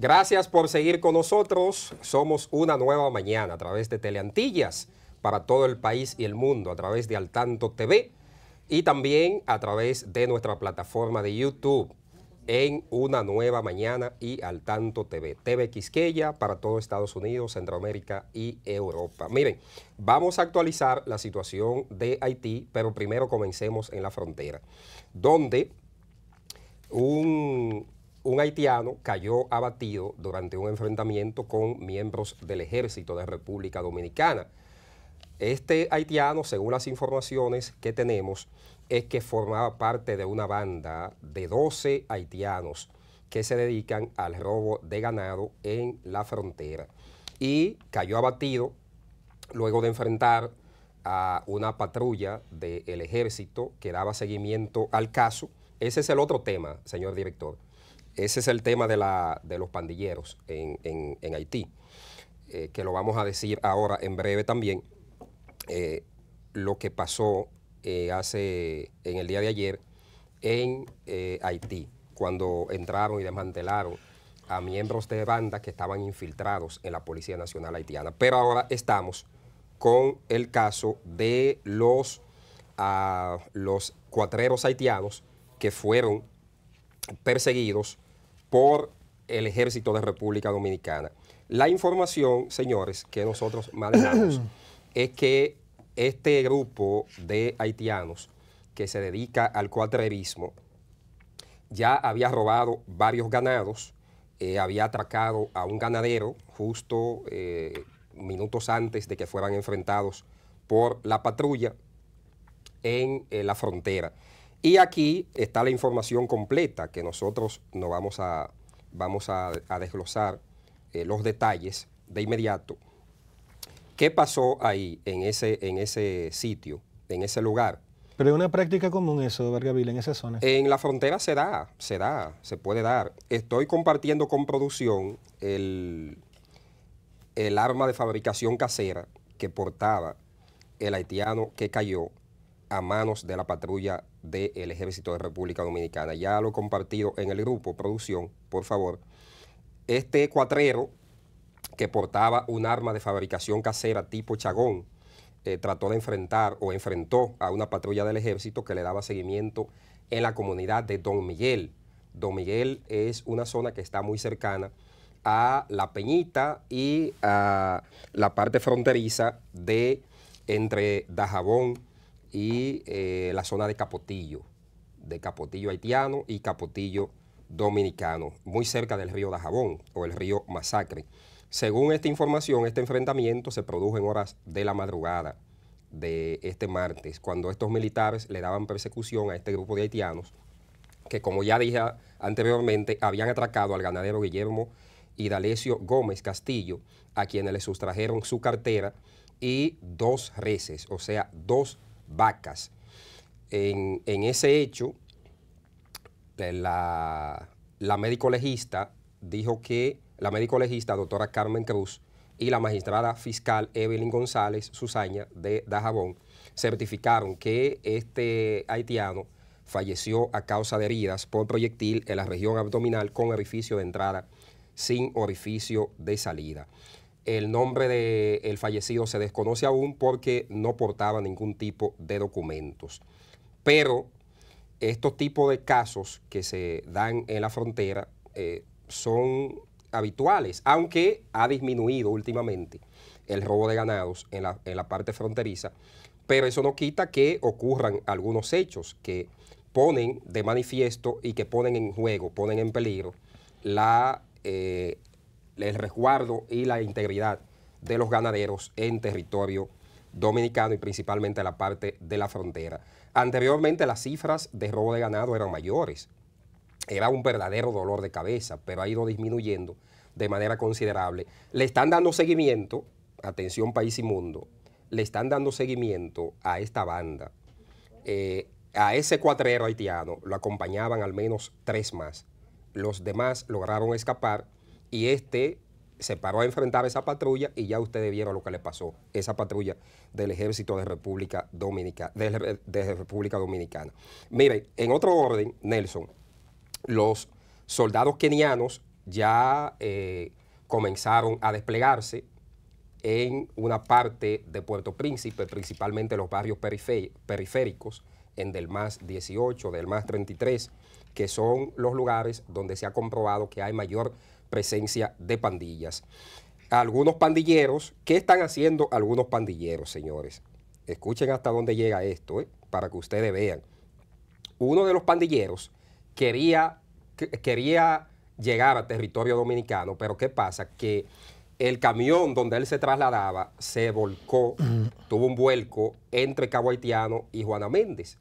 Gracias por seguir con nosotros. Somos una nueva mañana a través de Teleantillas para todo el país y el mundo, a través de Altanto TV y también a través de nuestra plataforma de YouTube en Una Nueva Mañana y al Tanto TV. TV Quisqueya para todo Estados Unidos, Centroamérica y Europa. Miren, vamos a actualizar la situación de Haití, pero primero comencemos en la frontera, donde un un haitiano cayó abatido durante un enfrentamiento con miembros del ejército de República Dominicana. Este haitiano, según las informaciones que tenemos, es que formaba parte de una banda de 12 haitianos que se dedican al robo de ganado en la frontera. Y cayó abatido luego de enfrentar a una patrulla del ejército que daba seguimiento al caso. Ese es el otro tema, señor director ese es el tema de, los pandilleros en, Haití, eh, que lo vamos a decir ahora en breve también, eh, lo que pasó eh, hace, en el día de ayer en Haití, cuando entraron y desmantelaron a miembros de bandas que estaban infiltrados en la Policía Nacional Haitiana. Pero ahora estamos con el caso de los, ah, los cuatreros haitianos que fueron perseguidos por el ejército de República Dominicana. La información, señores, que nosotros manejamos es que este grupo de haitianos que se dedica al cuatrerismo ya había robado varios ganados, eh, había atracado a un ganadero justo eh, minutos antes de que fueran enfrentados por la patrulla en eh, la frontera. Y aquí está la información completa que nosotros no vamos a, vamos a, desglosar eh, los detalles de inmediato. ¿Qué pasó ahí en ese, en ese sitio, en ese lugar? Pero es una práctica común eso, Vargavila, en esa zona. En la frontera se da, se da, se puede dar. Estoy compartiendo con producción el, el arma de fabricación casera que portaba el haitiano que cayó a manos de la patrulla del Ejército de República Dominicana. Ya lo he compartido en el grupo Producción, por favor. Este cuatrero que portaba un arma de fabricación casera tipo chagón, eh, trató de enfrentar o enfrentó a una patrulla del ejército que le daba seguimiento en la comunidad de Don Miguel. Don Miguel es una zona que está muy cercana a La Peñita y a la parte fronteriza de entre Dajabón y eh, la zona de Capotillo, de Capotillo haitiano y Capotillo dominicano, muy cerca del río Dajabón o el río Masacre. Según esta información, este enfrentamiento se produjo en horas de la madrugada de este martes, cuando estos militares le daban persecución a este grupo de haitianos que, como ya dije anteriormente, habían atracado al ganadero Guillermo D'Alessio Gómez Castillo, a quienes le sustrajeron su cartera y dos reses, o sea, dos vacas. En, ese hecho, eh, la, la médico legista dijo que, la médico legista, doctora Carmen Cruz, y la magistrada fiscal Evelyn González Susaña de Dajabón certificaron que este haitiano falleció a causa de heridas por proyectil en la región abdominal con orificio de entrada sin orificio de salida. El nombre del fallecido se desconoce aún porque no portaba ningún tipo de documentos. Pero estos tipos de casos que se dan en la frontera eh, son habituales, aunque ha disminuido últimamente el robo de ganados en la, parte fronteriza, pero eso no quita que ocurran algunos hechos que ponen de manifiesto y que ponen en juego, ponen en peligro la eh, el resguardo y la integridad de los ganaderos en territorio dominicano y principalmente la parte de la frontera. Anteriormente las cifras de robo de ganado eran mayores, era un verdadero dolor de cabeza, pero ha ido disminuyendo de manera considerable. Le están dando seguimiento, atención país y mundo, le están dando seguimiento a esta banda. Eh, a ese cuatrero haitiano lo acompañaban al menos tres más. Los demás lograron escapar y este se paró a enfrentar a esa patrulla y ya ustedes vieron lo que le pasó, esa patrulla del ejército de República Dominicana, de, República Dominicana. Miren, en otro orden, Nelson, los soldados kenianos ya eh, comenzaron a desplegarse en una parte de Puerto Príncipe, principalmente los barrios periféricos, en Del Más 18, Del Más 33, que son los lugares donde se ha comprobado que hay mayor presencia de pandillas. Algunos pandilleros, ¿qué están haciendo algunos pandilleros, señores? Escuchen hasta dónde llega esto, ¿eh? para que ustedes vean. Uno de los pandilleros quería, quería llegar a territorio dominicano, pero ¿qué pasa? Que el camión donde él se trasladaba se volcó, tuvo un vuelco entre Cabo Haitiano y Juana Méndez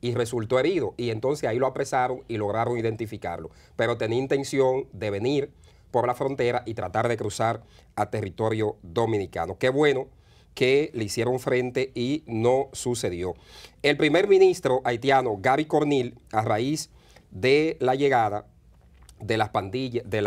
y resultó herido. Y entonces ahí lo apresaron y lograron identificarlo. Pero tenía intención de venir por la frontera y tratar de cruzar a territorio dominicano. Qué bueno que le hicieron frente y no sucedió. El primer ministro haitiano, Gaby Cornil, a raíz de la llegada de las pandillas, de,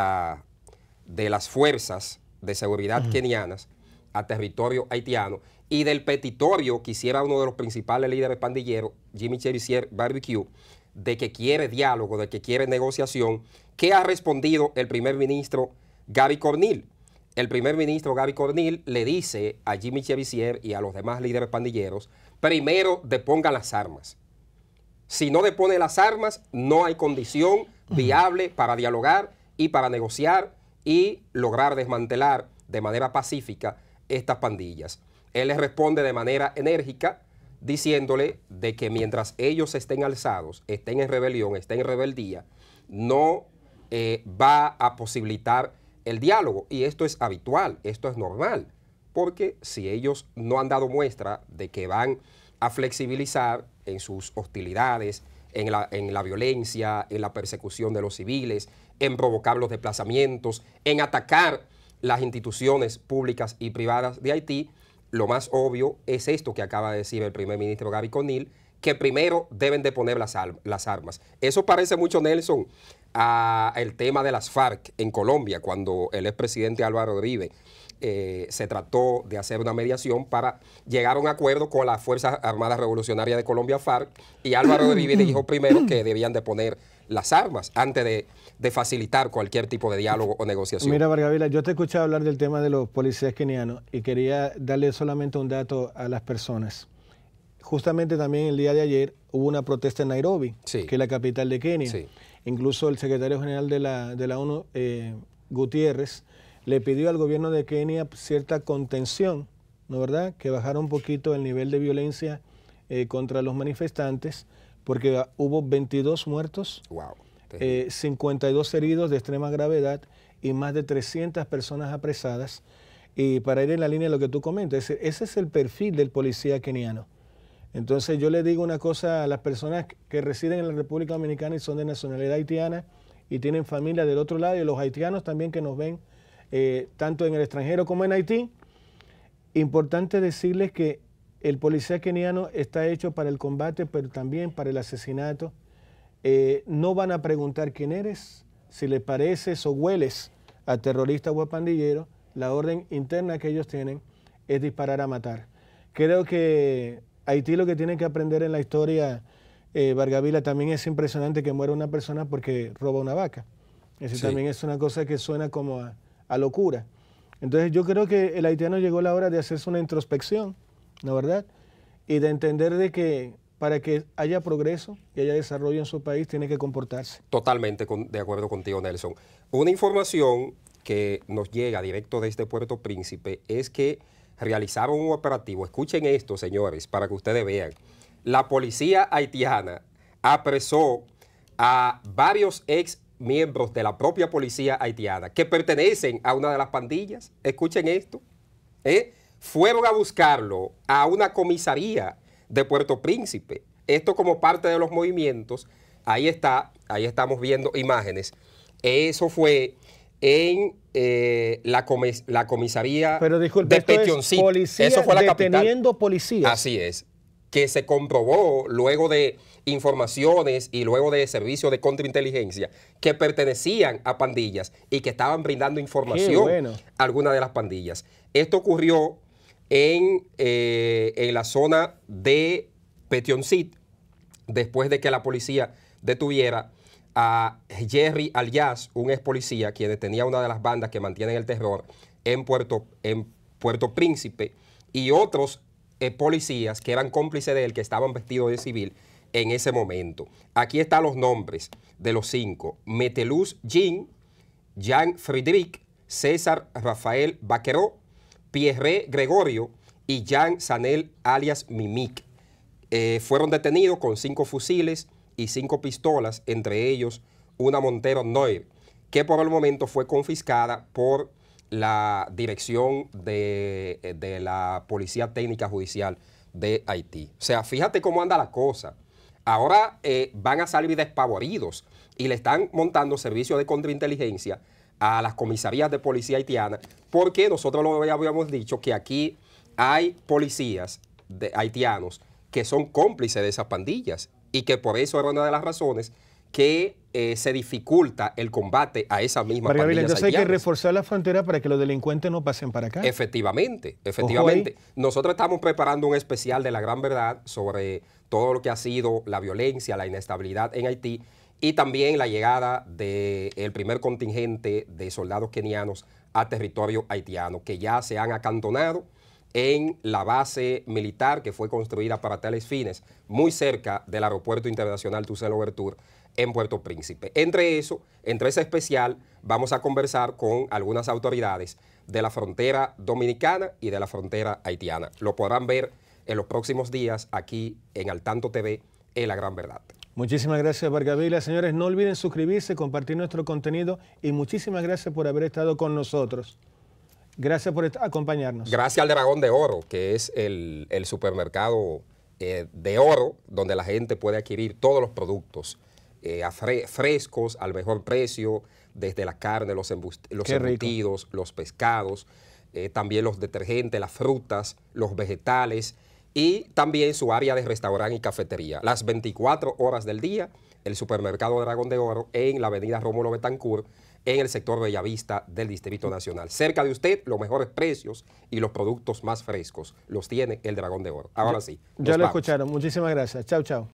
las fuerzas de seguridad kenianas a territorio haitiano y del petitorio que hiciera uno de los principales líderes pandilleros, Jimmy Cherisier Barbecue, de que quiere diálogo, de que quiere negociación, ¿qué ha respondido el primer ministro Gaby Cornil? El primer ministro Gaby Cornil le dice a Jimmy Chevisier y a los demás líderes pandilleros, primero depongan las armas. Si no depone las armas, no hay condición viable para dialogar y para negociar y lograr desmantelar de manera pacífica estas pandillas. Él les responde de manera enérgica, diciéndole de que mientras ellos estén alzados, estén en rebelión, estén en rebeldía, no eh, va a posibilitar el diálogo. Y esto es habitual, esto es normal, porque si ellos no han dado muestra de que van a flexibilizar en sus hostilidades, en la, en la, violencia, en la persecución de los civiles, en provocar los desplazamientos, en atacar las instituciones públicas y privadas de Haití, lo más obvio es esto que acaba de decir el primer ministro Gaby Conil, que primero deben de poner las, armas. Eso parece mucho, Nelson, al tema de las FARC en Colombia, cuando el expresidente Álvaro Uribe eh, se trató de hacer una mediación para llegar a un acuerdo con las Fuerzas Armadas Revolucionarias de Colombia, FARC, y Álvaro Uribe dijo primero que debían de poner las armas antes de, facilitar cualquier tipo de diálogo o negociación. Mira, Vargavila, yo te escuchado hablar del tema de los policías kenianos y quería darle solamente un dato a las personas. Justamente también el día de ayer hubo una protesta en Nairobi, que es la capital de Kenia. Incluso el secretario general de la, de la ONU, eh, Gutiérrez, le pidió al gobierno de Kenia cierta contención, ¿no verdad? Que bajara un poquito el nivel de violencia eh, contra los manifestantes porque ah, hubo 22 muertos, 52 eh, heridos de extrema gravedad y más de 300 personas apresadas. Y para ir en la línea de lo que tú comentas, ese, es el perfil del policía keniano. Entonces yo le digo una cosa a las personas que residen en la República Dominicana y son de nacionalidad haitiana y tienen familia del otro lado y los haitianos también que nos ven eh, tanto en el extranjero como en Haití. Importante decirles que el policía keniano está hecho para el combate, pero también para el asesinato. Eh, no van a preguntar quién eres, si le pareces o hueles a terrorista o a pandillero. La orden interna que ellos tienen es disparar a matar. Creo que Haití lo que tiene que aprender en la historia, eh, Vargavila, también es impresionante que muera una persona porque roba una vaca. Eso también es una cosa que suena como a, a locura. Entonces yo creo que el haitiano llegó la hora de hacerse una introspección ¿no verdad? Y de entender de que para que haya progreso y haya desarrollo en su país tiene que comportarse. Totalmente de acuerdo contigo, Nelson. Una información que nos llega directo desde Puerto Príncipe es que realizaron un operativo. Escuchen esto, señores, para que ustedes vean. La policía haitiana apresó a varios ex miembros de la propia policía haitiana que pertenecen a una de las pandillas. Escuchen esto. ¿eh? fueron a buscarlo a una comisaría de Puerto Príncipe. Esto como parte de los movimientos. Ahí está, ahí estamos viendo imágenes. Eso fue en eh, la, comisaría Pero, de Eso fue la Así es. Que se comprobó luego de informaciones y luego de servicios de contrainteligencia que pertenecían a pandillas y que estaban brindando información a algunas de las pandillas. Esto ocurrió eh, en, la zona de Petioncit, después de que la policía detuviera a Jerry Alias, un ex policía, quien tenía una de las bandas que mantienen el terror en Puerto, en Puerto Príncipe, y otros eh, policías que eran cómplices de él, que estaban vestidos de civil en ese momento. Aquí están los nombres de los cinco. Meteluz Jean, Jean Friedrich, César Rafael Vaqueró, Pierre Gregorio y Jean Sanel alias Mimic. Eh, fueron detenidos con cinco fusiles y cinco pistolas, entre ellos una Montero Noir, que por el momento fue confiscada por la dirección eh, de, la Policía Técnica Judicial de Haití. O sea, fíjate cómo anda la cosa. Ahora eh, van a salir despavoridos y le están montando servicios de contrainteligencia a las comisarías de policía haitiana, porque nosotros lo habíamos dicho que aquí hay policías de haitianos que son cómplices de esas pandillas y que por eso era una de las razones que eh, se dificulta el combate a esa misma pandilla. pandillas Entonces hay que reforzar la frontera para que los delincuentes no pasen para acá. Efectivamente, efectivamente. Nosotros estamos preparando un especial de la gran verdad sobre todo lo que ha sido la violencia, la inestabilidad en Haití y también la llegada del primer contingente de soldados kenianos a territorio haitiano, que ya se han acantonado en la base militar que fue construida para tales fines, muy cerca del Aeropuerto Internacional tucelo Overture en Puerto Príncipe. Entre eso, entre ese especial, vamos a conversar con algunas autoridades de la frontera dominicana y de la frontera haitiana. Lo podrán ver en los próximos días aquí en Al Tanto TV, en La Gran Verdad. Muchísimas gracias, Vargavila. Señores, no olviden suscribirse, compartir nuestro contenido y muchísimas gracias por haber estado con nosotros. Gracias por acompañarnos. Gracias al Dragón de Oro, que es el, supermercado eh, de oro donde la gente puede adquirir todos los productos eh, frescos, al mejor precio, desde la carne, los, embutidos, los pescados, eh, también los detergentes, las frutas, los vegetales y también su área de restaurante y cafetería. Las 24 horas del día, el supermercado Dragón de Oro en la avenida Rómulo Betancourt, en el sector Bellavista del Distrito Nacional. Cerca de usted, los mejores precios y los productos más frescos los tiene el Dragón de Oro. Ahora sí. Ya lo escucharon. Muchísimas gracias. Chao, chao.